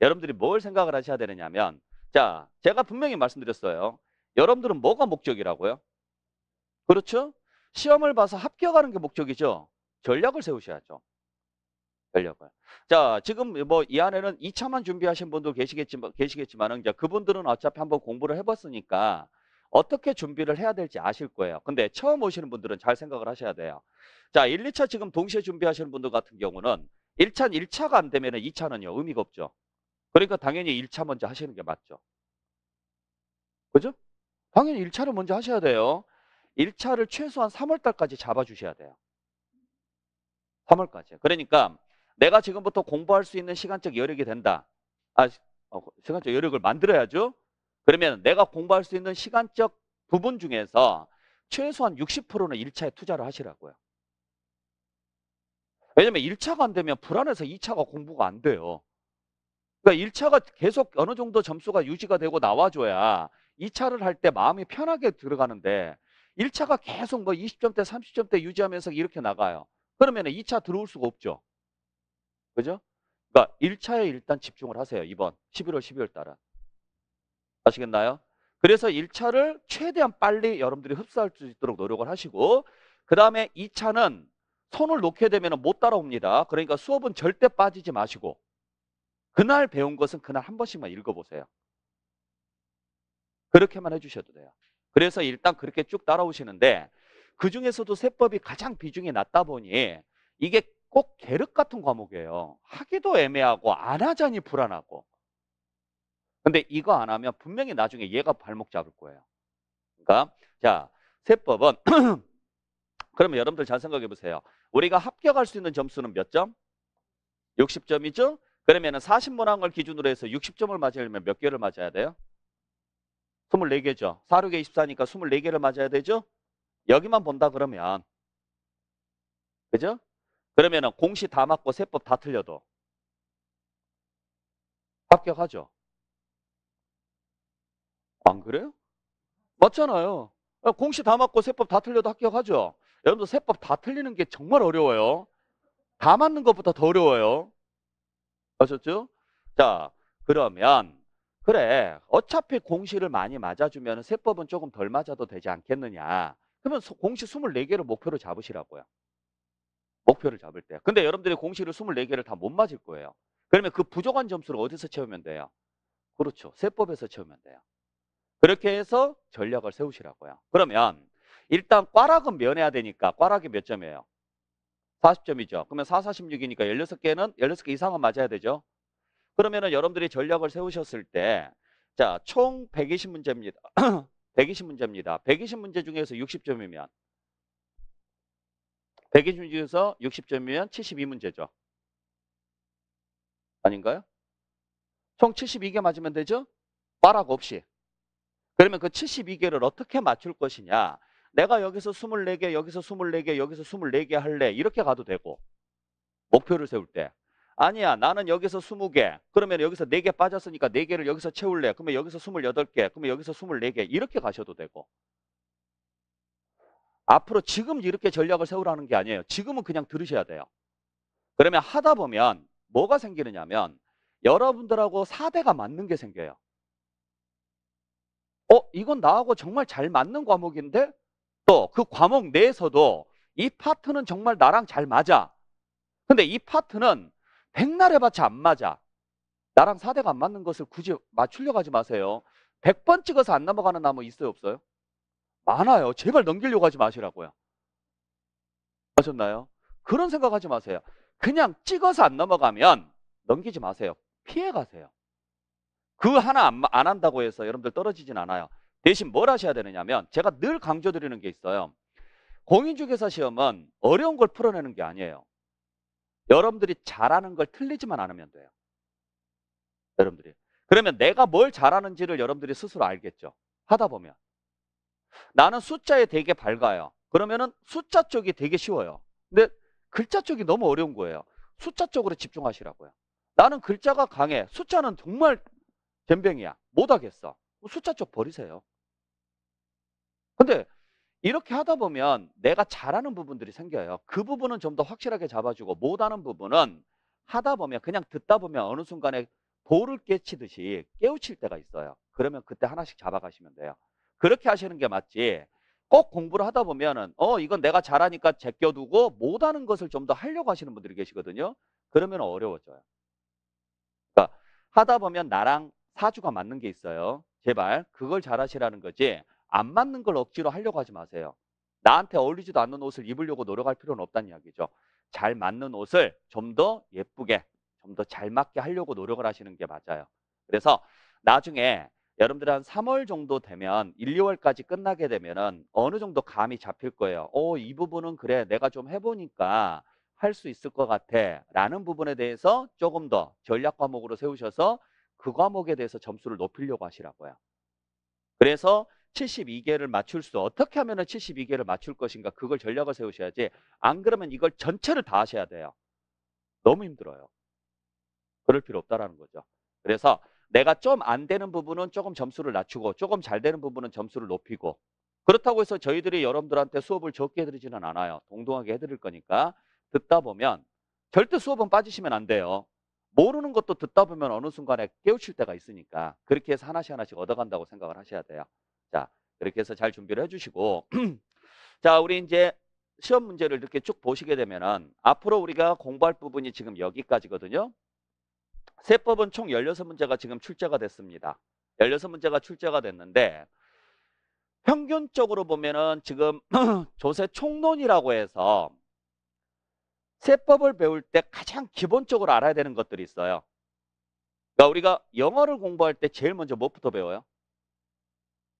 여러분들이 뭘 생각을 하셔야 되느냐면 자, 제가 분명히 말씀드렸어요. 여러분들은 뭐가 목적이라고요? 그렇죠? 시험을 봐서 합격하는 게 목적이죠. 전략을 세우셔야죠. 열려력요 자, 지금 뭐 이 안에는 2차만 준비하신 분도 계시겠지만, 계시겠지만, 이제 그분들은 어차피 한번 공부를 해봤으니까 어떻게 준비를 해야 될지 아실 거예요. 근데 처음 오시는 분들은 잘 생각을 하셔야 돼요. 자, 1, 2차 지금 동시에 준비하시는 분들 같은 경우는 1차, 1차가 안 되면 2차는요, 의미가 없죠. 그러니까 당연히 1차 먼저 하시는 게 맞죠. 그죠? 당연히 1차를 먼저 하셔야 돼요. 1차를 최소한 3월달까지 잡아주셔야 돼요. 3월까지. 그러니까 내가 지금부터 공부할 수 있는 시간적 여력이 된다. 아, 어, 시간적 여력을 만들어야죠. 그러면 내가 공부할 수 있는 시간적 부분 중에서 최소한 60%는 1차에 투자를 하시라고요. 왜냐면 1차가 안 되면 불안해서 2차가 공부가 안 돼요. 그러니까 1차가 계속 어느 정도 점수가 유지가 되고 나와줘야 2차를 할 때 마음이 편하게 들어가는데 1차가 계속 뭐 20점대, 30점대 유지하면서 이렇게 나가요. 그러면 2차 들어올 수가 없죠. 그죠? 그러니까 1차에 일단 집중을 하세요. 이번 11월, 12월 따라. 아시겠나요? 그래서 1차를 최대한 빨리 여러분들이 흡수할 수 있도록 노력을 하시고 그 다음에 2차는 손을 놓게 되면 못 따라옵니다. 그러니까 수업은 절대 빠지지 마시고 그날 배운 것은 그날 한 번씩만 읽어보세요. 그렇게만 해주셔도 돼요. 그래서 일단 그렇게 쭉 따라오시는데 그 중에서도 세법이 가장 비중이 낮다 보니 이게 꼭 계륵 같은 과목이에요. 하기도 애매하고 안 하자니 불안하고. 근데 이거 안 하면 분명히 나중에 얘가 발목 잡을 거예요. 그러니까 자, 세법은 그러면 여러분들 잘 생각해 보세요. 우리가 합격할 수 있는 점수는 몇 점? 60점이죠? 그러면 40문항을 기준으로 해서 60점을 맞으려면 몇 개를 맞아야 돼요? 24개죠. 4, 6에 24니까 24개를 맞아야 되죠? 여기만 본다 그러면 그죠? 그러면 공시 다 맞고 세법 다 틀려도 합격하죠. 안 그래요? 맞잖아요. 공시 다 맞고 세법 다 틀려도 합격하죠. 여러분들 세법 다 틀리는 게 정말 어려워요. 다 맞는 것보다 더 어려워요. 아셨죠? 자, 그러면 그래 어차피 공시를 많이 맞아주면 세법은 조금 덜 맞아도 되지 않겠느냐. 그러면 공시 24개를 목표로 잡으시라고요. 목표를 잡을 때. 근데 여러분들이 공식을 24개를 다 못 맞을 거예요. 그러면 그 부족한 점수를 어디서 채우면 돼요? 그렇죠. 세법에서 채우면 돼요. 그렇게 해서 전략을 세우시라고요. 그러면 일단 꽈락은 면해야 되니까 꽈락이 몇 점이에요? 40점이죠. 그러면 4, 46이니까 16개는 16개 이상은 맞아야 되죠. 그러면은 여러분들이 전략을 세우셨을 때 자, 총 120문제입니다. 120문제입니다. 120문제 중에서 60점이면 100인 중에서 60점이면 72문제죠. 아닌가요? 총 72개 맞으면 되죠? 빠락 없이. 그러면 그 72개를 어떻게 맞출 것이냐. 내가 여기서 24개, 여기서 24개, 여기서 24개 할래. 이렇게 가도 되고. 목표를 세울 때. 아니야, 나는 여기서 20개. 그러면 여기서 4개 빠졌으니까 4개를 여기서 채울래. 그러면 여기서 28개. 그러면 여기서 24개. 이렇게 가셔도 되고. 앞으로 지금 이렇게 전략을 세우라는 게 아니에요. 지금은 그냥 들으셔야 돼요. 그러면 하다 보면 뭐가 생기느냐면 여러분들하고 사대가 맞는 게 생겨요. 어, 이건 나하고 정말 잘 맞는 과목인데 또 그 과목 내에서도 이 파트는 정말 나랑 잘 맞아. 근데 이 파트는 백날 해봤자 안 맞아. 나랑 사대가안 맞는 것을 굳이 맞추려고 하지 마세요. 100번 찍어서 안 넘어가는 나무 있어요, 없어요? 많아요. 제발 넘기려고 하지 마시라고요. 맞셨나요 그런 생각하지 마세요. 그냥 찍어서 안 넘어가면 넘기지 마세요. 피해 가세요. 그 하나 안, 안 한다고 해서 여러분들 떨어지진 않아요. 대신 뭘 하셔야 되느냐면 제가 늘 강조드리는 게 있어요. 공인중개사 시험은 어려운 걸 풀어내는 게 아니에요. 여러분들이 잘하는 걸 틀리지만 않으면 돼요. 여러분들이. 그러면 내가 뭘 잘하는지를 여러분들이 스스로 알겠죠. 하다 보면. 나는 숫자에 되게 밝아요. 그러면은 숫자 쪽이 되게 쉬워요. 근데 글자 쪽이 너무 어려운 거예요. 숫자 쪽으로 집중하시라고요. 나는 글자가 강해. 숫자는 정말 잼병이야. 못하겠어. 숫자 쪽 버리세요. 근데 이렇게 하다 보면 내가 잘하는 부분들이 생겨요. 그 부분은 좀 더 확실하게 잡아주고 못하는 부분은 하다 보면 그냥 듣다 보면 어느 순간에 볼을 깨치듯이 깨우칠 때가 있어요. 그러면 그때 하나씩 잡아가시면 돼요. 그렇게 하시는 게 맞지. 꼭 공부를 하다 보면은 어 이건 내가 잘하니까 제껴두고 못하는 것을 좀 더 하려고 하시는 분들이 계시거든요. 그러면 어려워져요. 그러니까 하다 보면 나랑 사주가 맞는 게 있어요. 제발 그걸 잘하시라는 거지 안 맞는 걸 억지로 하려고 하지 마세요. 나한테 어울리지도 않는 옷을 입으려고 노력할 필요는 없다는 이야기죠. 잘 맞는 옷을 좀 더 예쁘게, 좀 더 잘 맞게 하려고 노력을 하시는 게 맞아요. 그래서 나중에 여러분들 한 3월 정도 되면 1, 2월까지 끝나게 되면 어느 정도 감이 잡힐 거예요. 어, 이 부분은 그래. 내가 좀 해보니까 할 수 있을 것 같아. 라는 부분에 대해서 조금 더 전략 과목으로 세우셔서 그 과목에 대해서 점수를 높이려고 하시라고요. 그래서 72개를 맞출 수 어떻게 하면 은 72개를 맞출 것인가 그걸 전략을 세우셔야지 안 그러면 이걸 전체를 다 하셔야 돼요 너무 힘들어요 그럴 필요 없다라는 거죠 그래서 내가 좀 안 되는 부분은 조금 점수를 낮추고 조금 잘 되는 부분은 점수를 높이고 그렇다고 해서 저희들이 여러분들한테 수업을 적게 해드리지는 않아요. 동동하게 해드릴 거니까 듣다 보면 절대 수업은 빠지시면 안 돼요. 모르는 것도 듣다 보면 어느 순간에 깨우칠 때가 있으니까 그렇게 해서 하나씩 하나씩 얻어간다고 생각을 하셔야 돼요. 자, 그렇게 해서 잘 준비를 해주시고 자, 우리 이제 시험 문제를 이렇게 쭉 보시게 되면은 앞으로 우리가 공부할 부분이 지금 여기까지거든요. 세법은 총 16문제가 지금 출제가 됐습니다. 16문제가 출제가 됐는데 평균적으로 보면은 지금 조세 총론이라고 해서 세법을 배울 때 가장 기본적으로 알아야 되는 것들이 있어요. 그러니까 우리가 영어를 공부할 때 제일 먼저 무부터 배워요?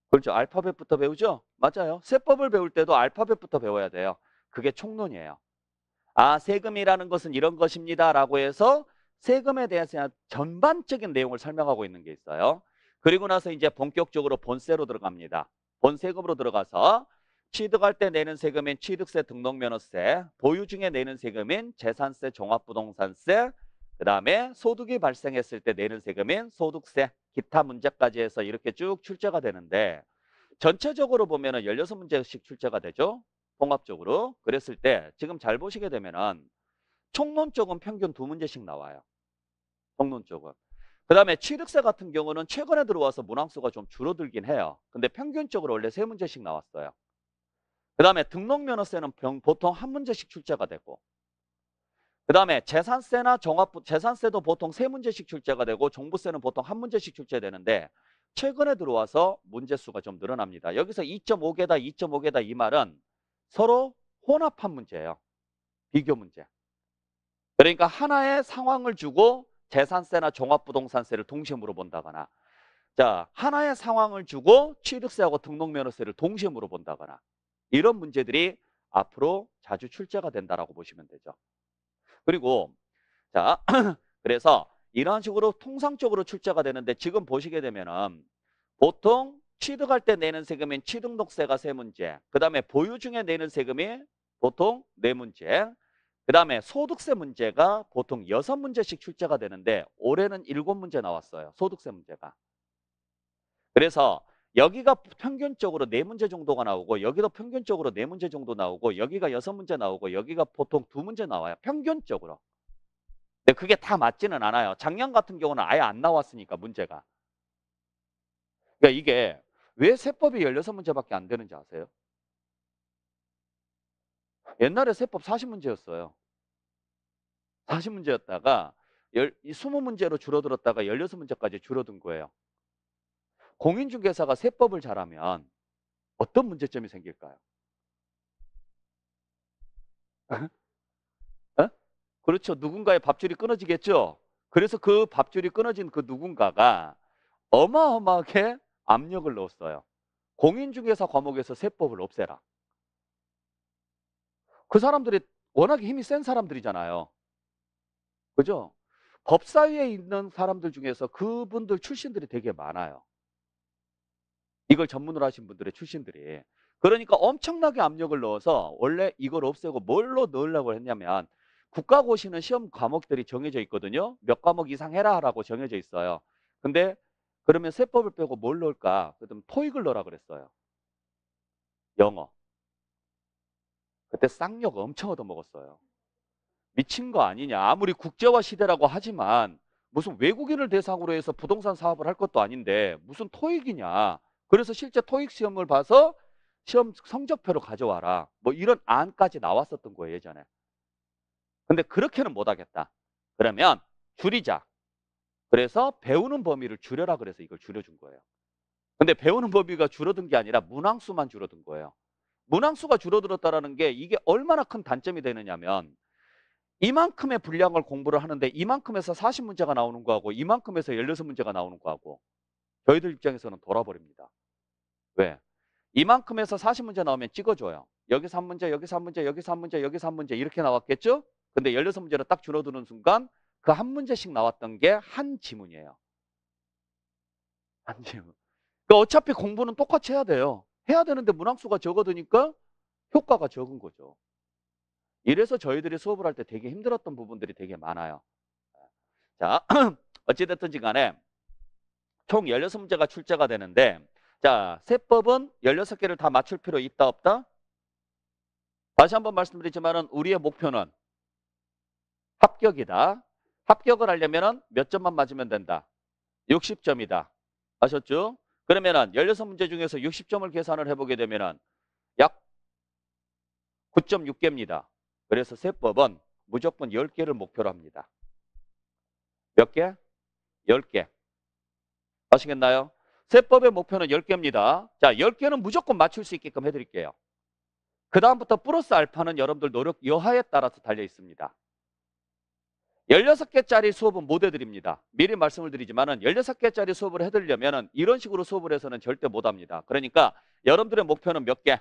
그렇죠. 알파벳부터 배우죠? 맞아요. 세법을 배울 때도 알파벳부터 배워야 돼요. 그게 총론이에요. 아, 세금이라는 것은 이런 것입니다라고 해서 세금에 대해서 전반적인 내용을 설명하고 있는 게 있어요. 그리고 나서 이제 본격적으로 본세로 들어갑니다. 본세금으로 들어가서 취득할 때 내는 세금인 취득세 등록면허세, 보유 중에 내는 세금인 재산세, 종합부동산세, 그 다음에 소득이 발생했을 때 내는 세금인 소득세, 기타 문제까지 해서 이렇게 쭉 출제가 되는데 전체적으로 보면 은 16문제씩 출제가 되죠. 통합적으로. 그랬을 때 지금 잘 보시게 되면 은총론쪽은 평균 두 문제씩 나와요. 성론 쪽은. 그 다음에 취득세 같은 경우는 최근에 들어와서 문항수가 좀 줄어들긴 해요. 근데 평균적으로 원래 세 문제씩 나왔어요. 그 다음에 등록면허세는 보통 한 문제씩 출제가 되고 그 다음에 재산세나 종합 재산세도 보통 세 문제씩 출제가 되고 종부세는 보통 한 문제씩 출제되는데 최근에 들어와서 문제수가 좀 늘어납니다. 여기서 2.5개다 2.5개다 이 말은 서로 혼합한 문제예요. 비교 문제. 그러니까 하나의 상황을 주고 재산세나 종합부동산세를 동시에 물어본다거나 자 하나의 상황을 주고 취득세하고 등록면허세를 동시에 물어본다거나 이런 문제들이 앞으로 자주 출제가 된다라고 보시면 되죠. 그리고 자 그래서 이러한 식으로 통상적으로 출제가 되는데 지금 보시게 되면은 보통 취득할 때 내는 세금인 취득록세가 세 문제, 그 다음에 보유 중에 내는 세금이 보통 네 문제, 그 다음에 소득세 문제가 보통 여섯 문제씩 출제가 되는데 올해는 일곱 문제 나왔어요. 소득세 문제가. 그래서 여기가 평균적으로 네문제 정도가 나오고 여기도 평균적으로 네문제 정도 나오고 여기가 여섯 문제 나오고 여기가 보통 두문제 나와요. 평균적으로. 근데 그게 다 맞지는 않아요. 작년 같은 경우는 아예 안 나왔으니까 문제가. 그러니까 이게 왜 세법이 1 6 문제밖에안 되는지 아세요? 옛날에 세법 4 0 문제였어요 40문제였다가 20문제로 줄어들었다가 16문제까지 줄어든 거예요. 공인중개사가 세법을 잘하면 어떤 문제점이 생길까요? 어? 어? 그렇죠. 누군가의 밥줄이 끊어지겠죠. 그래서 그 밥줄이 끊어진 그 누군가가 어마어마하게 압력을 넣었어요. 공인중개사 과목에서 세법을 없애라. 그 사람들이 워낙에 힘이 센 사람들이잖아요. 그죠? 법사위에 있는 사람들 중에서 그분들 출신들이 되게 많아요. 이걸 전문으로 하신 분들의 출신들이. 그러니까 엄청나게 압력을 넣어서 원래 이걸 없애고 뭘로 넣으려고 했냐면 국가고시는 시험 과목들이 정해져 있거든요. 몇 과목 이상 해라라고 정해져 있어요. 근데 그러면 세법을 빼고 뭘 넣을까? 그다 토익을 넣으라 그랬어요. 영어. 그때 쌍욕 엄청 얻어먹었어요. 미친 거 아니냐. 아무리 국제화 시대라고 하지만 무슨 외국인을 대상으로 해서 부동산 사업을 할 것도 아닌데 무슨 토익이냐. 그래서 실제 토익 시험을 봐서 시험 성적표를 가져와라. 뭐 이런 안까지 나왔었던 거예요, 예전에. 근데 그렇게는 못 하겠다. 그러면 줄이자. 그래서 배우는 범위를 줄여라 그래서 이걸 줄여준 거예요. 근데 배우는 범위가 줄어든 게 아니라 문항수만 줄어든 거예요. 문항수가 줄어들었다는게 이게 얼마나 큰 단점이 되느냐면 이만큼의 분량을 공부를 하는데 이만큼에서 40문제가 나오는 거하고 이만큼에서 16문제가 나오는 거하고 저희들 입장에서는 돌아버립니다. 왜? 이만큼에서 40문제 나오면 찍어줘요. 여기서 한 문제, 여기서 한 문제, 여기서 한 문제, 여기서 한 문제 이렇게 나왔겠죠? 근데 16문제로 딱 줄어드는 순간 그 한 문제씩 나왔던 게 한 지문이에요. 한 지문. 그러니까 어차피 공부는 똑같이 해야 돼요. 해야 되는데 문항수가 적어드니까 효과가 적은 거죠. 이래서 저희들이 수업을 할 때 되게 힘들었던 부분들이 되게 많아요. 자, 어찌됐든지 간에 총 16문제가 출제가 되는데 자, 세법은 16개를 다 맞출 필요 있다 없다? 다시 한번 말씀드리지만 은 우리의 목표는 합격이다. 합격을 하려면 몇 점만 맞으면 된다. 60점이다. 아셨죠? 그러면 은 16문제 중에서 60점을 계산을 해보게 되면 은약 9.6개입니다. 그래서 세법은 무조건 10개를 목표로 합니다. 몇 개? 10개. 아시겠나요? 세법의 목표는 10개입니다. 자, 10개는 무조건 맞출 수 있게끔 해드릴게요. 그 다음부터 플러스 알파는 여러분들 노력 여하에 따라서 달려 있습니다. 16개짜리 수업은 못 해드립니다. 미리 말씀을 드리지만 은 16개짜리 수업을 해드리려면 이런 식으로 수업을 해서는 절대 못 합니다. 그러니까 여러분들의 목표는 몇 개?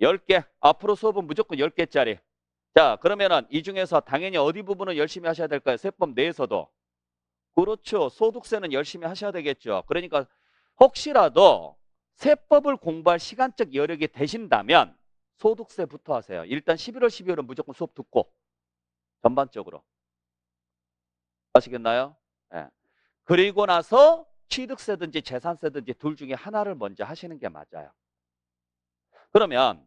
10개. 앞으로 수업은 무조건 10개짜리. 자, 그러면은 이 중에서 당연히 어디 부분을 열심히 하셔야 될까요? 세법 내에서도. 그렇죠. 소득세는 열심히 하셔야 되겠죠. 그러니까 혹시라도 세법을 공부할 시간적 여력이 되신다면 소득세부터 하세요. 일단 11월, 12월은 무조건 수업 듣고 전반적으로. 아시겠나요? 예. 그리고 나서 취득세든지 재산세든지 둘 중에 하나를 먼저 하시는 게 맞아요. 그러면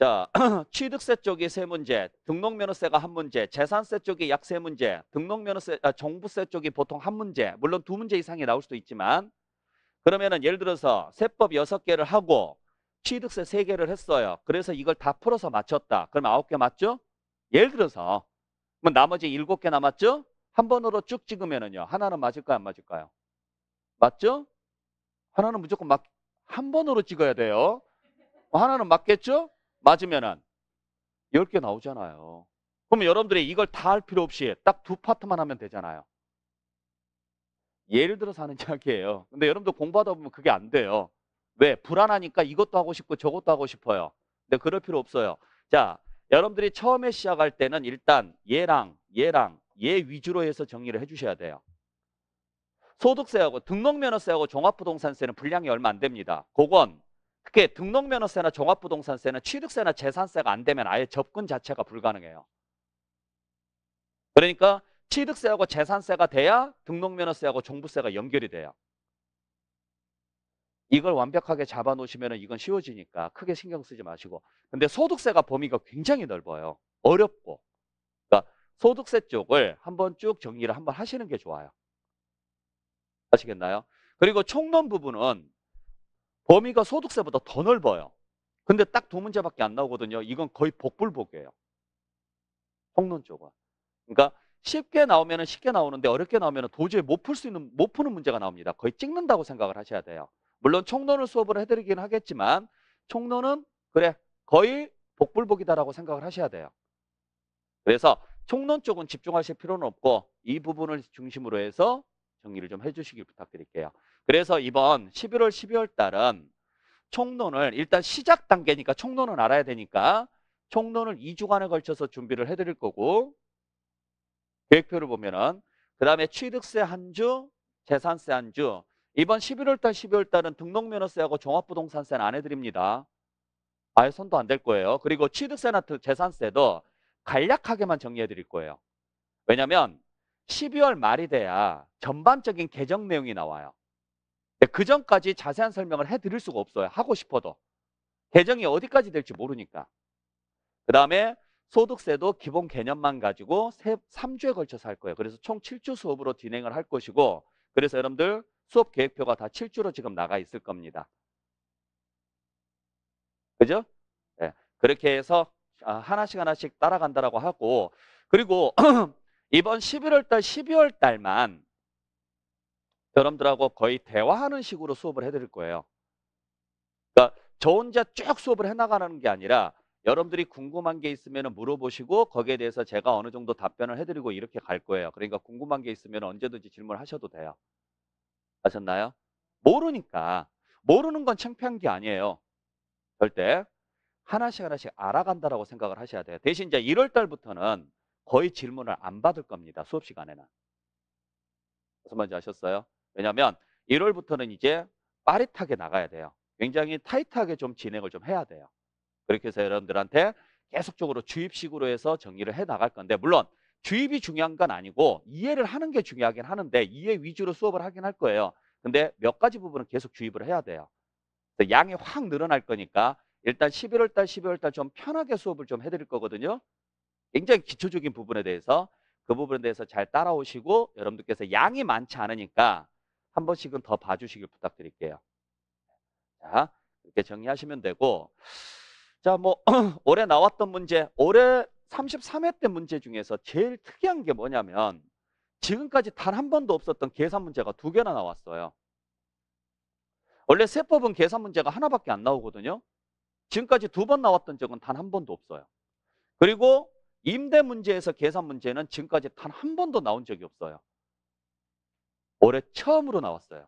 자, 취득세 쪽이 세 문제, 등록면허세가 한 문제, 재산세 쪽이 약 세 문제, 등록면허세, 아, 종부세 쪽이 보통 한 문제, 물론 두 문제 이상이 나올 수도 있지만, 그러면은 예를 들어서 세법 여섯 개를 하고 취득세 세 개를 했어요. 그래서 이걸 다 풀어서 맞췄다. 그럼 아홉 개 맞죠? 예를 들어서, 그럼 나머지 일곱 개 남았죠? 한 번으로 쭉 찍으면은요, 하나는 맞을까요, 안 맞을까요? 맞죠? 하나는 무조건 막, 한 번으로 찍어야 돼요. 뭐 하나는 맞겠죠? 맞으면 10개 나오잖아요. 그럼 여러분들이 이걸 다 할 필요 없이 딱 두 파트만 하면 되잖아요. 예를 들어서 하는 이야기예요. 근데 여러분도 공부하다 보면 그게 안 돼요. 왜? 불안하니까 이것도 하고 싶고 저것도 하고 싶어요. 근데 그럴 필요 없어요. 자, 여러분들이 처음에 시작할 때는 일단 얘랑 얘랑 얘 예 위주로 해서 정리를 해주셔야 돼요. 소득세하고 등록면허세하고 종합부동산세는 분량이 얼마 안 됩니다. 그건 그게 등록면허세나 종합부동산세는 취득세나 재산세가 안 되면 아예 접근 자체가 불가능해요. 그러니까 취득세하고 재산세가 돼야 등록면허세하고 종부세가 연결이 돼요. 이걸 완벽하게 잡아놓으시면 이건 쉬워지니까 크게 신경 쓰지 마시고 근데 소득세가 범위가 굉장히 넓어요. 어렵고 그러니까 소득세 쪽을 한번 쭉 정리를 한번 하시는 게 좋아요. 아시겠나요? 그리고 총론 부분은 범위가 소득세보다 더 넓어요. 근데 딱 두 문제밖에 안 나오거든요. 이건 거의 복불복이에요. 홍론 쪽은. 그러니까 쉽게 나오면 쉽게 나오는데 어렵게 나오면 도저히 못 풀 수 있는 못 푸는 문제가 나옵니다. 거의 찍는다고 생각을 하셔야 돼요. 물론 총론을 수업을 해드리긴 하겠지만 총론은 그래 거의 복불복이다라고 생각을 하셔야 돼요. 그래서 총론 쪽은 집중하실 필요는 없고 이 부분을 중심으로 해서 정리를 좀 해주시길 부탁드릴게요. 그래서 이번 11월, 12월 달은 총론을 일단 시작 단계니까 총론은 알아야 되니까 총론을 2주간에 걸쳐서 준비를 해드릴 거고 계획표를 보면은 그 다음에 취득세 한 주, 재산세 한 주. 이번 11월 달, 12월 달은 등록면허세하고 종합부동산세는 안 해드립니다. 아예 손도 안 될 거예요. 그리고 취득세나 재산세도 간략하게만 정리해 드릴 거예요. 왜냐하면 12월 말이 돼야 전반적인 개정 내용이 나와요. 그 전까지 자세한 설명을 해드릴 수가 없어요. 하고 싶어도. 개정이 어디까지 될지 모르니까. 그 다음에 소득세도 기본 개념만 가지고 3주에 걸쳐서 할 거예요. 그래서 총 7주 수업으로 진행을 할 것이고 그래서 여러분들 수업 계획표가 다 7주로 지금 나가 있을 겁니다. 그죠? 네. 그렇게 해서 아, 하나씩 하나씩 따라간다라고 하고 그리고 이번 11월달, 12월달만 여러분들하고 거의 대화하는 식으로 수업을 해드릴 거예요. 그러니까 저 혼자 쭉 수업을 해나가는 게 아니라 여러분들이 궁금한 게 있으면 물어보시고 거기에 대해서 제가 어느 정도 답변을 해드리고 이렇게 갈 거예요. 그러니까 궁금한 게 있으면 언제든지 질문하셔도 돼요. 아셨나요? 모르니까 모르는 건 창피한 게 아니에요. 절대 하나씩 하나씩 알아간다라고 생각을 하셔야 돼요. 대신 이제 1월 달부터는 거의 질문을 안 받을 겁니다. 수업 시간에는. 무슨 말인지 아셨어요? 왜냐하면 1월부터는 이제 빠릿하게 나가야 돼요. 굉장히 타이트하게 좀 진행을 좀 해야 돼요. 그렇게 해서 여러분들한테 계속적으로 주입식으로 해서 정리를 해 나갈 건데 물론 주입이 중요한 건 아니고 이해를 하는 게 중요하긴 하는데 이해 위주로 수업을 하긴 할 거예요. 근데 몇 가지 부분은 계속 주입을 해야 돼요. 양이 확 늘어날 거니까 일단 11월 달, 12월 달좀 편하게 수업을 좀 해드릴 거거든요. 굉장히 기초적인 부분에 대해서 그 부분에 대해서 잘 따라오시고 여러분들께서 양이 많지 않으니까 한 번씩은 더 봐주시길 부탁드릴게요. 자, 이렇게 정리하시면 되고 자, 뭐 올해 나왔던 문제, 올해 33회 때 문제 중에서 제일 특이한 게 뭐냐면 지금까지 단 한 번도 없었던 계산 문제가 두 개나 나왔어요. 원래 세법은 계산 문제가 하나밖에 안 나오거든요. 지금까지 두 번 나왔던 적은 단 한 번도 없어요. 그리고 임대 문제에서 계산 문제는 지금까지 단 한 번도 나온 적이 없어요. 올해 처음으로 나왔어요.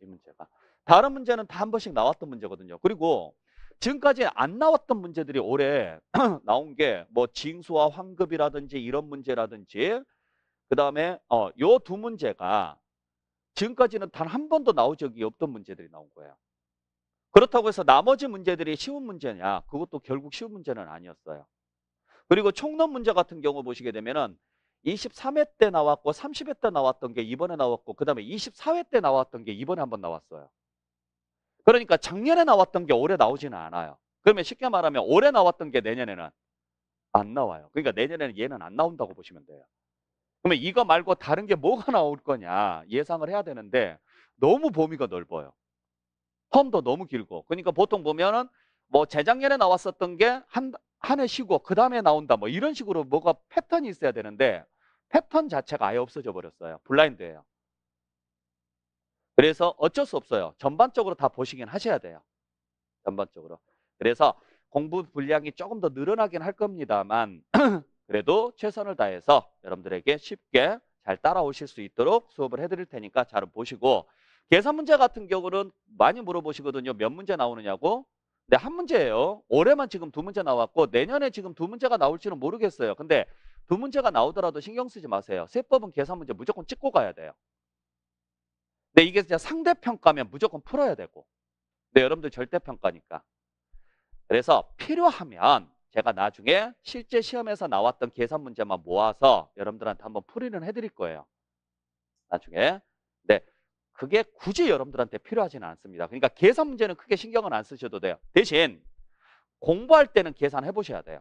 이 문제가. 다른 문제는 다 한 번씩 나왔던 문제거든요. 그리고 지금까지 안 나왔던 문제들이 올해 나온 게 뭐 징수와 환급이라든지 이런 문제라든지 그다음에 어 요 두 문제가 지금까지는 단 한 번도 나온 적이 없던 문제들이 나온 거예요. 그렇다고 해서 나머지 문제들이 쉬운 문제냐? 그것도 결국 쉬운 문제는 아니었어요. 그리고 총론 문제 같은 경우 보시게 되면은 23회 때 나왔고 30회 때 나왔던 게 이번에 나왔고 그다음에 24회 때 나왔던 게 이번에 한 번 나왔어요. 그러니까 작년에 나왔던 게 올해 나오지는 않아요. 그러면 쉽게 말하면 올해 나왔던 게 내년에는 안 나와요. 그러니까 내년에는 얘는 안 나온다고 보시면 돼요. 그러면 이거 말고 다른 게 뭐가 나올 거냐 예상을 해야 되는데 너무 범위가 넓어요. 험도 너무 길고. 그러니까 보통 보면은 뭐 재작년에 나왔었던 게한 한해 쉬고 그 다음에 나온다 뭐 이런 식으로 뭐가 패턴이 있어야 되는데 패턴 자체가 아예 없어져 버렸어요. 블라인드예요. 그래서 어쩔 수 없어요. 전반적으로 다 보시긴 하셔야 돼요. 전반적으로. 그래서 공부 분량이 조금 더 늘어나긴 할 겁니다만 그래도 최선을 다해서 여러분들에게 쉽게 잘 따라오실 수 있도록 수업을 해드릴 테니까 잘 보시고 계산 문제 같은 경우는 많이 물어보시거든요. 몇 문제 나오느냐고 네, 한 문제예요. 올해만 지금 두 문제 나왔고 내년에 지금 두 문제가 나올지는 모르겠어요. 근데 두 문제가 나오더라도 신경 쓰지 마세요. 세법은 계산 문제 무조건 찍고 가야 돼요. 근데 이게 진짜 상대평가면 무조건 풀어야 되고 근데 여러분들 절대평가니까. 그래서 필요하면 제가 나중에 실제 시험에서 나왔던 계산 문제만 모아서 여러분들한테 한번 풀이는 해드릴 거예요. 나중에 그게 굳이 여러분들한테 필요하지는 않습니다. 그러니까 계산 문제는 크게 신경은 안 쓰셔도 돼요. 대신 공부할 때는 계산해 보셔야 돼요.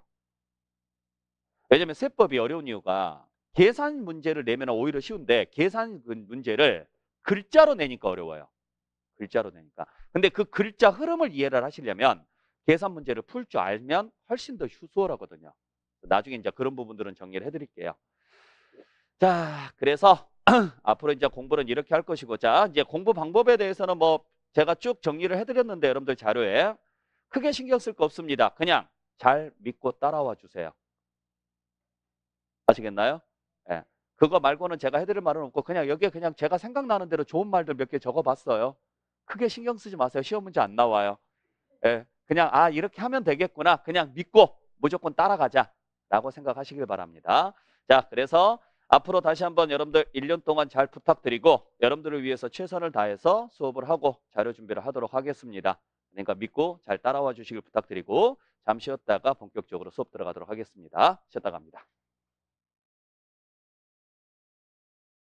왜냐면 하 세법이 어려운 이유가 계산 문제를 내면 오히려 쉬운데 계산 문제를 글자로 내니까 어려워요. 글자로 내니까. 근데 그 글자 흐름을 이해를 하시려면 계산 문제를 풀 줄 알면 훨씬 더 수월하거든요. 나중에 이제 그런 부분들은 정리를 해드릴게요. 자, 그래서 앞으로 이제 공부는 이렇게 할 것이고 자 이제 공부 방법에 대해서는 뭐 제가 쭉 정리를 해드렸는데 여러분들 자료에 크게 신경 쓸 거 없습니다. 그냥 잘 믿고 따라와 주세요. 아시겠나요? 예. 그거 말고는 제가 해드릴 말은 없고 그냥 여기에 그냥 제가 생각나는 대로 좋은 말들 몇 개 적어봤어요. 크게 신경 쓰지 마세요. 시험 문제 안 나와요. 예. 그냥 아 이렇게 하면 되겠구나. 그냥 믿고 무조건 따라가자라고 생각하시길 바랍니다. 자 그래서 앞으로 다시 한번 여러분들 1년 동안 잘 부탁드리고 여러분들을 위해서 최선을 다해서 수업을 하고 자료 준비를 하도록 하겠습니다. 그러니까 믿고 잘 따라와 주시길 부탁드리고 잠시 쉬었다가 본격적으로 수업 들어가도록 하겠습니다. 쉬었다 갑니다.